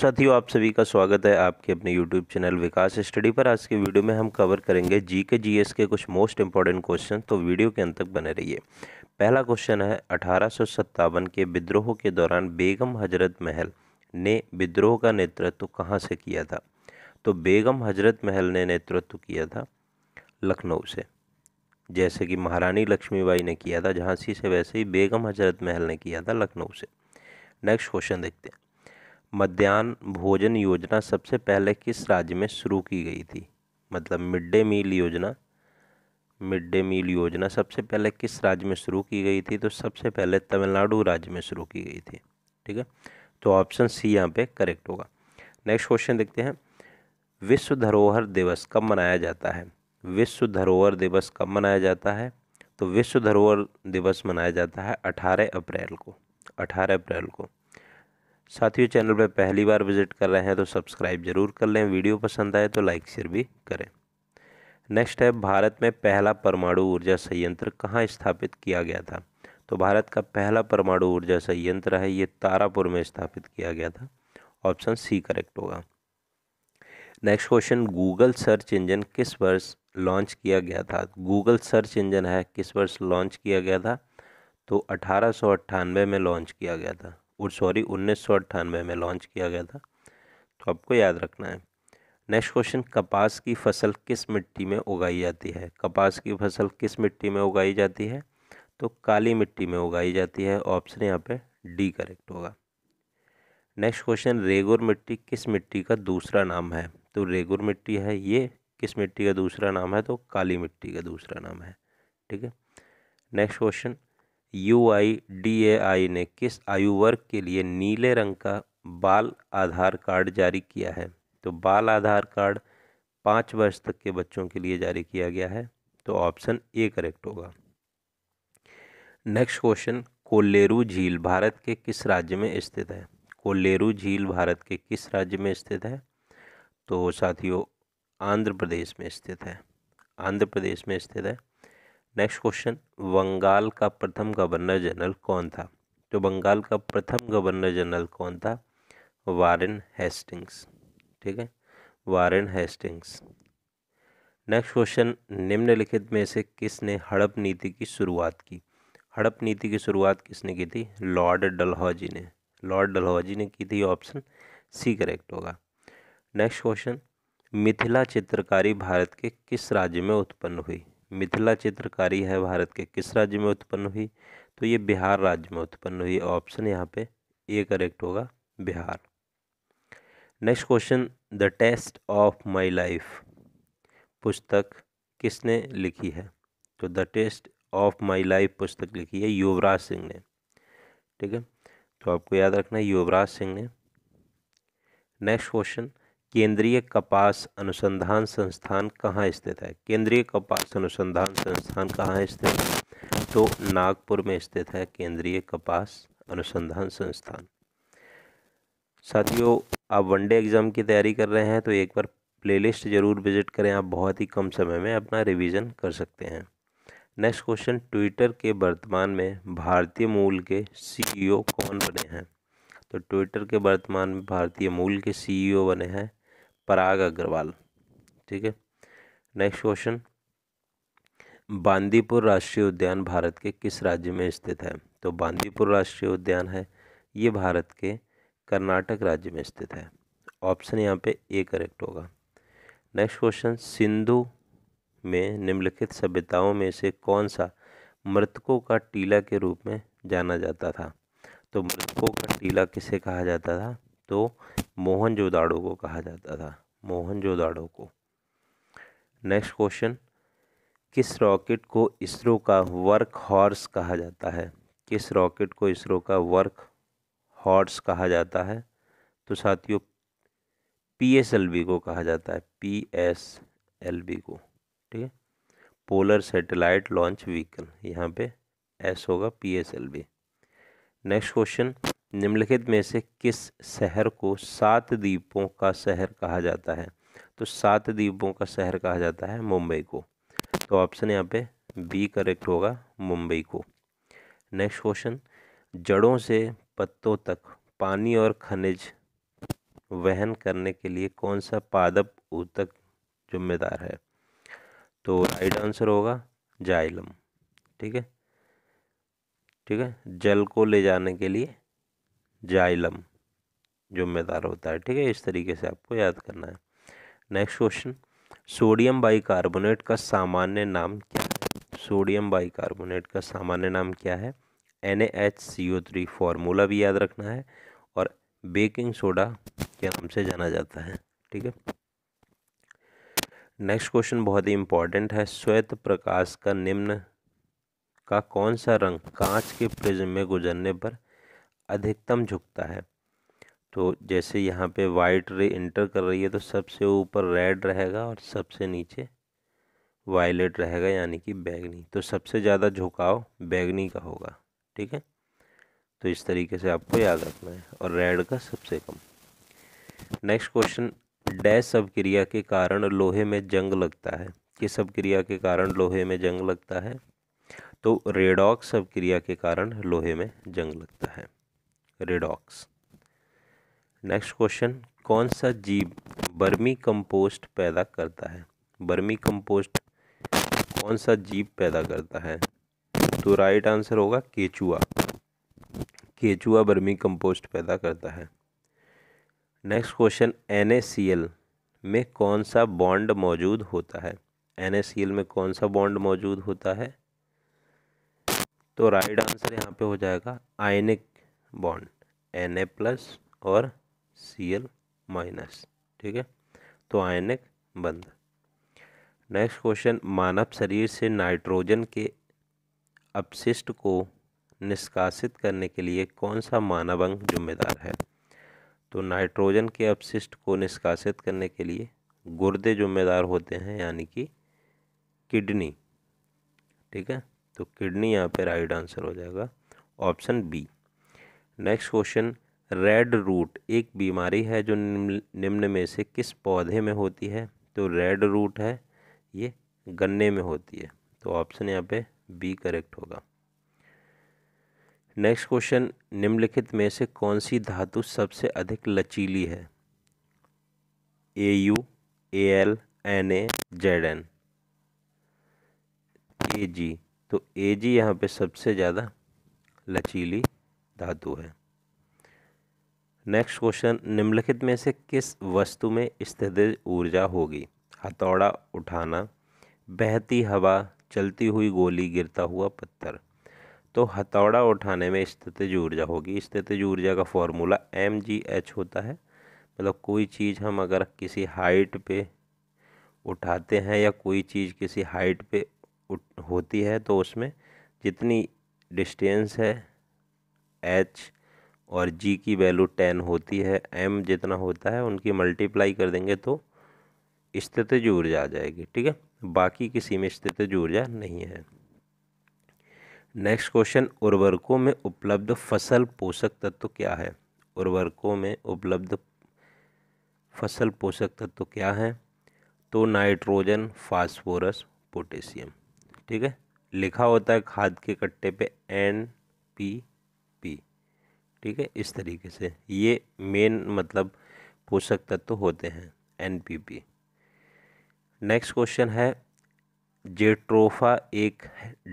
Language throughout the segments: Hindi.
साथियों आप सभी का स्वागत है आपके अपने YouTube चैनल विकास स्टडी पर आज के वीडियो में हम कवर करेंगे जी के जी एस के कुछ मोस्ट इंपॉर्टेंट क्वेश्चन तो वीडियो के अंत तक बने रहिए पहला क्वेश्चन है अठारह के विद्रोह के दौरान बेगम हजरत महल ने विद्रोह का नेतृत्व कहाँ से किया था तो बेगम हजरत महल ने नेतृत्व किया था लखनऊ से जैसे कि महारानी लक्ष्मीबाई ने किया था झांसी से वैसे ही बेगम हजरत महल ने किया था लखनऊ से नेक्स्ट क्वेश्चन देखते हैं मध्यान्ह भोजन योजना सबसे पहले किस राज्य में शुरू की गई थी मतलब मिड डे मील योजना मिड डे मील योजना सबसे पहले किस राज्य में शुरू की गई थी तो सबसे पहले तमिलनाडु राज्य में शुरू की गई थी ठीक है तो ऑप्शन सी यहाँ पे करेक्ट होगा नेक्स्ट क्वेश्चन देखते हैं विश्व धरोहर दिवस कब मनाया जाता है विश्व धरोहर दिवस कब मनाया जाता है तो विश्व धरोहर दिवस मनाया जाता है अठारह अप्रैल को अठारह अप्रैल को साथियों चैनल पर पहली बार विजिट कर रहे हैं तो सब्सक्राइब जरूर कर लें वीडियो पसंद आए तो लाइक शेयर भी करें नेक्स्ट है भारत में पहला परमाणु ऊर्जा संयंत्र कहाँ स्थापित किया गया था तो भारत का पहला परमाणु ऊर्जा संयंत्र है ये तारापुर में स्थापित किया गया था ऑप्शन सी करेक्ट होगा next question Google search engine किस वर्ष लॉन्च किया गया था गूगल सर्च इंजन है किस वर्ष लॉन्च किया गया था तो अठारह में लॉन्च किया गया था और सॉरी उन्नीस सौ अट्ठानवे में लॉन्च किया गया था तो आपको याद रखना है नेक्स्ट क्वेश्चन कपास की फसल किस मिट्टी में उगाई जाती है कपास की फसल किस मिट्टी में उगाई जाती है तो काली मिट्टी में उगाई जाती है ऑप्शन यहाँ पे डी करेक्ट होगा नेक्स्ट क्वेश्चन रेगुर मिट्टी किस मिट्टी का दूसरा नाम है तो रेगुर मिट्टी है ये किस मिट्टी का दूसरा नाम है तो काली मिट्टी का दूसरा नाम है ठीक है next question U I D A I ने किस आयु वर्ग के लिए नीले रंग का बाल आधार कार्ड जारी किया है तो बाल आधार कार्ड पाँच वर्ष तक के बच्चों के लिए जारी किया गया है तो ऑप्शन ए करेक्ट होगा नेक्स्ट क्वेश्चन कोल्लेरू झील भारत के किस राज्य में स्थित है कोल्लेरू झील भारत के किस राज्य में स्थित है तो साथियों आंध्र प्रदेश में स्थित है आंध्र प्रदेश में स्थित है नेक्स्ट क्वेश्चन बंगाल का प्रथम गवर्नर जनरल कौन था तो बंगाल का प्रथम गवर्नर जनरल कौन था वारेन हेस्टिंग्स ठीक है वारेन हेस्टिंग्स नेक्स्ट क्वेश्चन निम्नलिखित में से किसने हड़प नीति की शुरुआत की हड़प नीति की शुरुआत किसने की थी लॉर्ड डलहौजी ने लॉर्ड डलहौजी ने की थी ऑप्शन सी करेक्ट होगा नेक्स्ट क्वेश्चन मिथिला चित्रकारी भारत के किस राज्य में उत्पन्न हुई मिथिला चित्रकारी है भारत के किस राज्य में उत्पन्न हुई तो ये बिहार राज्य में उत्पन्न हुई ऑप्शन यहाँ पे ए करेक्ट होगा Bihar next question the taste of my life पुस्तक किसने लिखी है तो the taste of my life पुस्तक लिखी है युवराज सिंह ने ठीक है तो आपको याद रखना है युवराज सिंह ने नेक्स्ट क्वेश्चन केंद्रीय कपास अनुसंधान संस्थान कहाँ स्थित है केंद्रीय कपास अनुसंधान संस्थान कहाँ स्थित है तो नागपुर में स्थित है केंद्रीय कपास अनुसंधान संस्थान साथियों आप वनडे एग्ज़ाम की तैयारी कर रहे हैं तो एक बार प्लेलिस्ट ज़रूर विजिट करें आप बहुत ही कम समय में अपना रिवीजन कर सकते हैं नेक्स्ट क्वेश्चन ट्विटर के वर्तमान में भारतीय मूल के सीईओ e कौन बने हैं तो ट्विटर के वर्तमान में भारतीय मूल के सीईओ e बने हैं पराग अग्रवाल ठीक है नेक्स्ट क्वेश्चन बांदीपुर राष्ट्रीय उद्यान भारत के किस राज्य में स्थित है तो बांदीपुर राष्ट्रीय उद्यान है ये भारत के कर्नाटक राज्य में स्थित है ऑप्शन यहाँ पे ए करेक्ट होगा नेक्स्ट क्वेश्चन सिंधु में निम्नलिखित सभ्यताओं में से कौन सा मृतकों का टीला के रूप में जाना जाता था तो मृतकों का टीला किसे कहा जाता था तो मोहन जोदाड़ो को कहा जाता था मोहन जोदाड़ो को नेक्स्ट क्वेश्चन किस रॉकेट को इसरो का वर्क हॉर्स कहा जाता है किस रॉकेट को इसरो का वर्क हॉर्स कहा जाता है तो साथियों पी एस एल बी को कहा जाता है पी एस एल बी को ठीक है पोलर सैटेलाइट लॉन्च व्हीकल यहाँ पे एस होगा P S L B next question निम्नलिखित में से किस शहर को सात द्वीपों का शहर कहा जाता है तो सात द्वीपों का शहर कहा जाता है मुंबई को तो ऑप्शन यहाँ पे बी करेक्ट होगा मुंबई को नेक्स्ट क्वेश्चन जड़ों से पत्तों तक पानी और खनिज वहन करने के लिए कौन सा पादप ऊतक जिम्मेदार है तो राइट आंसर होगा जाइलम ठीक है ठीक है जल को ले जाने के लिए जाइलम जिम्मेदार होता है ठीक है इस तरीके से आपको याद करना है नेक्स्ट क्वेश्चन सोडियम बाइकार्बोनेट का सामान्य नाम क्या है सोडियम बाइकार्बोनेट का सामान्य नाम क्या है N H C O three formula भी याद रखना है और बेकिंग सोडा के नाम से जाना जाता है ठीक है नेक्स्ट क्वेश्चन बहुत ही इंपॉर्टेंट है श्वेत प्रकाश का निम्न का कौन सा रंग कांच के प्रिज्म में गुजरने पर अधिकतम झुकता है तो जैसे यहाँ पे वाइट रे इंटर कर रही है तो सबसे ऊपर रेड रहेगा और सबसे नीचे वायलेट रहेगा यानी कि बैगनी तो सबसे ज़्यादा झुकाव बैगनी का होगा ठीक है तो इस तरीके से आपको याद रखना है और रेड का सबसे कम नेक्स्ट क्वेश्चन डैश सब क्रिया के कारण लोहे में जंग लगता है किस सब क्रिया के कारण लोहे में जंग लगता है तो रेडॉक्स सब क्रिया के कारण लोहे में जंग लगता है रेडॉक्स नेक्स्ट क्वेश्चन कौन सा जीव बर्मी कंपोस्ट पैदा करता है बर्मी कंपोस्ट कौन सा जीव पैदा करता है तो राइट आंसर होगा केचुआ केचुआ बर्मी कंपोस्ट पैदा करता है नेक्स्ट क्वेश्चन एन में कौन सा बॉन्ड मौजूद होता है एन में कौन सा बॉन्ड मौजूद होता है तो राइट आंसर यहाँ पे हो जाएगा आयनिक बॉन्ड एन ए प्लस और सी एल माइनस ठीक है तो आयनिक बंद नेक्स्ट क्वेश्चन मानव शरीर से नाइट्रोजन के अपशिष्ट को निष्कासित करने के लिए कौन सा मानव अंग जिम्मेदार है तो नाइट्रोजन के अपशिष्ट को निष्कासित करने के लिए गुर्दे जिम्मेदार होते हैं यानी कि किडनी ठीक है तो किडनी यहाँ पे राइट आंसर हो जाएगा option B next question red root एक बीमारी है जो निम्न में से किस पौधे में होती है तो रेड रूट है ये गन्ने में होती है तो ऑप्शन यहाँ पे बी करेक्ट होगा नेक्स्ट क्वेश्चन निम्नलिखित में से कौन सी धातु सबसे अधिक लचीली है A U A L N A Z N A G तो ए जी यहाँ पे सबसे ज़्यादा लचीली धातु है नेक्स्ट क्वेश्चन निम्नलिखित में से किस वस्तु में स्थितिज ऊर्जा होगी हथौड़ा उठाना बहती हवा चलती हुई गोली गिरता हुआ पत्थर तो हथौड़ा उठाने में स्थितिज ऊर्जा होगी स्थित ऊर्जा का फॉर्मूला एम जी एच होता है मतलब कोई चीज़ हम अगर किसी हाइट पे उठाते हैं या कोई चीज़ किसी हाइट पे होती है तो उसमें जितनी डिस्टेंस है एच और जी की वैल्यू टेन होती है एम जितना होता है उनकी मल्टीप्लाई कर देंगे तो स्थिति ऊर्जा आ जाएगी ठीक है बाकी किसी में स्थिति ऊर्जा नहीं है नेक्स्ट क्वेश्चन उर्वरकों में उपलब्ध फसल पोषक तत्व क्या है उर्वरकों में उपलब्ध फसल पोषक तत्व क्या है तो नाइट्रोजन फास्फोरस पोटेशियम ठीक है लिखा होता है खाद के कट्टे पे एन पी ठीक है इस तरीके से ये मेन मतलब पोषक तत्व होते हैं एनपीपी नेक्स्ट क्वेश्चन है जेट्रोफा एक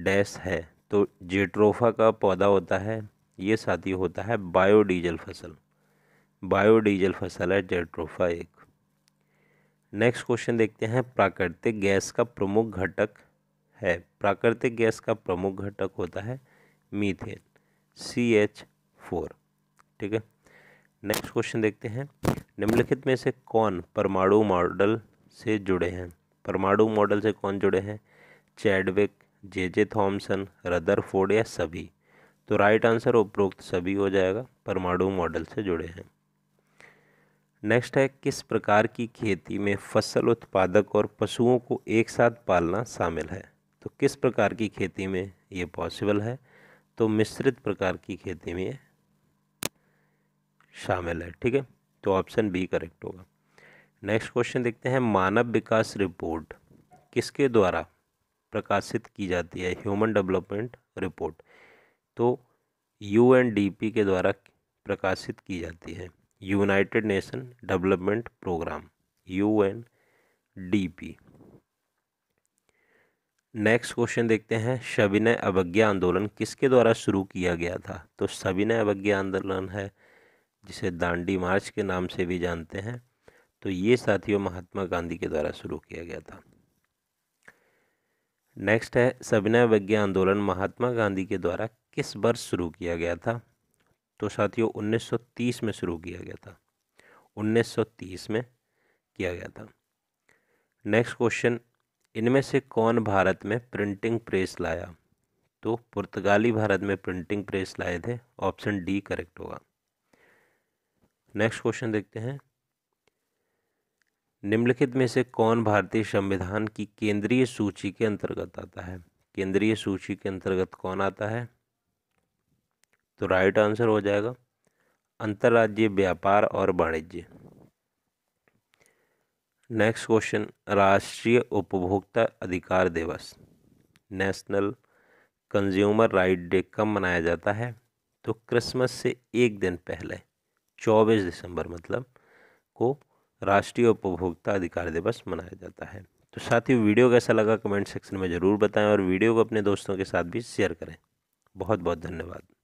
डैश है तो जेट्रोफा का पौधा होता है ये साथी होता है बायोडीजल फसल बायोडीजल फसल है जेट्रोफा एक नेक्स्ट क्वेश्चन देखते हैं प्राकृतिक गैस का प्रमुख घटक है प्राकृतिक गैस का प्रमुख घटक होता है मीथेन सी एच फोर ठीक है नेक्स्ट क्वेश्चन देखते हैं निम्नलिखित में से कौन परमाणु मॉडल से जुड़े हैं परमाणु मॉडल से कौन जुड़े हैं Chadwick J J Thomson Ford या सभी तो राइट आंसर उपरोक्त सभी हो जाएगा परमाणु मॉडल से जुड़े हैं नेक्स्ट है किस प्रकार की खेती में फसल उत्पादक और पशुओं को एक साथ पालना शामिल है तो किस प्रकार की खेती में ये पॉसिबल है तो मिश्रित प्रकार की खेती में शामिल है ठीक है तो ऑप्शन बी करेक्ट होगा नेक्स्ट क्वेश्चन देखते हैं मानव विकास रिपोर्ट किसके द्वारा प्रकाशित की जाती है ह्यूमन डेवलपमेंट रिपोर्ट तो यू के द्वारा प्रकाशित की जाती है United Nation development programme U next question देखते हैं सविनय अवज्ञा आंदोलन किसके द्वारा शुरू किया गया था तो सविनय अवज्ञा आंदोलन है जिसे दांडी मार्च के नाम से भी जानते हैं तो ये साथियों महात्मा गांधी के द्वारा शुरू किया गया था नेक्स्ट है सविनय विज्ञा आंदोलन महात्मा गांधी के द्वारा किस वर्ष शुरू किया गया था तो साथियों 1930 में शुरू किया गया था 1930 में किया गया था नेक्स्ट क्वेश्चन इनमें से कौन भारत में प्रिंटिंग प्रेस लाया तो पुर्तगाली भारत में प्रिंटिंग प्रेस लाए थे ऑप्शन डी करेक्ट होगा नेक्स्ट क्वेश्चन देखते हैं निम्नलिखित में से कौन भारतीय संविधान की केंद्रीय सूची के अंतर्गत आता है केंद्रीय सूची के अंतर्गत कौन आता है तो राइट आंसर हो जाएगा अंतर्राज्यीय व्यापार और वाणिज्य नेक्स्ट क्वेश्चन राष्ट्रीय उपभोक्ता अधिकार दिवस नेशनल कंज्यूमर राइट डे कब मनाया जाता है तो क्रिसमस से एक दिन पहले चौबीस दिसंबर मतलब को राष्ट्रीय उपभोक्ता अधिकार दिवस मनाया जाता है तो साथ ही वीडियो कैसा लगा कमेंट सेक्शन में ज़रूर बताएं और वीडियो को अपने दोस्तों के साथ भी शेयर करें बहुत बहुत धन्यवाद